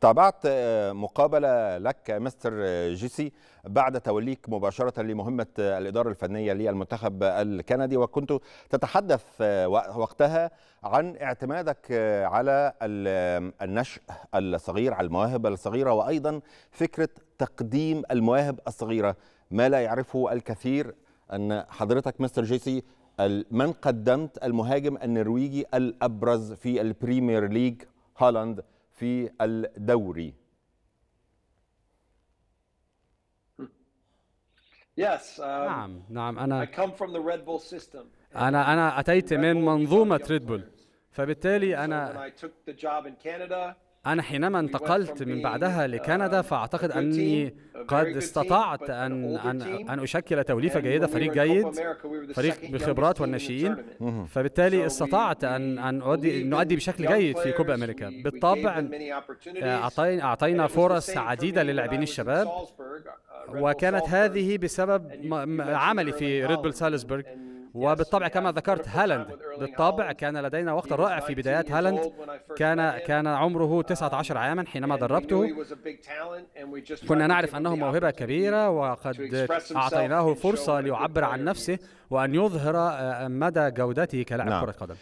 تابعت آه، مقابلة لك مستر آه، جيسي بعد توليك مباشرة لمهمة آه، الإدارة الفنية للمنتخب الكندي وكنت تتحدث وقتها عن اعتمادك على النشء الصغير على المواهب الصغيرة وأيضا فكرة تقديم المواهب الصغيرة ما لا يعرفه الكثير أن حضرتك مستر جيسي من قدمت المهاجم النرويجي الأبرز في البريمير ليج هالاند في الدوري um, نعم نعم أنا أنا أنا أتيت من منظومة ريد بول فبالتالي أنا أنا حينما انتقلت من بعدها لكندا فأعتقد أني قد استطعت أن أن أن أشكل توليفة جيدة، فريق جيد، فريق بخبرات والناشئين، فبالتالي استطعت أن أن أؤدي نؤدي بشكل جيد في كوبا أمريكا، بالطبع آه، أعطينا فرص عديدة للاعبين الشباب، uh, وكانت هذه بسبب عملي في ريد بول سالزبورغ وبالطبع كما ذكرت هالاند بالطبع كان لدينا وقت رائع في بدايات هالاند كان كان عمره 19 um, عاما حينما دربته كنا نعرف انه موهبه كبيره وقد اعطيناه فرصه ليعبر عن نفسه وان يظهر آه، مدى جودته كلاعب نعم. كره قدم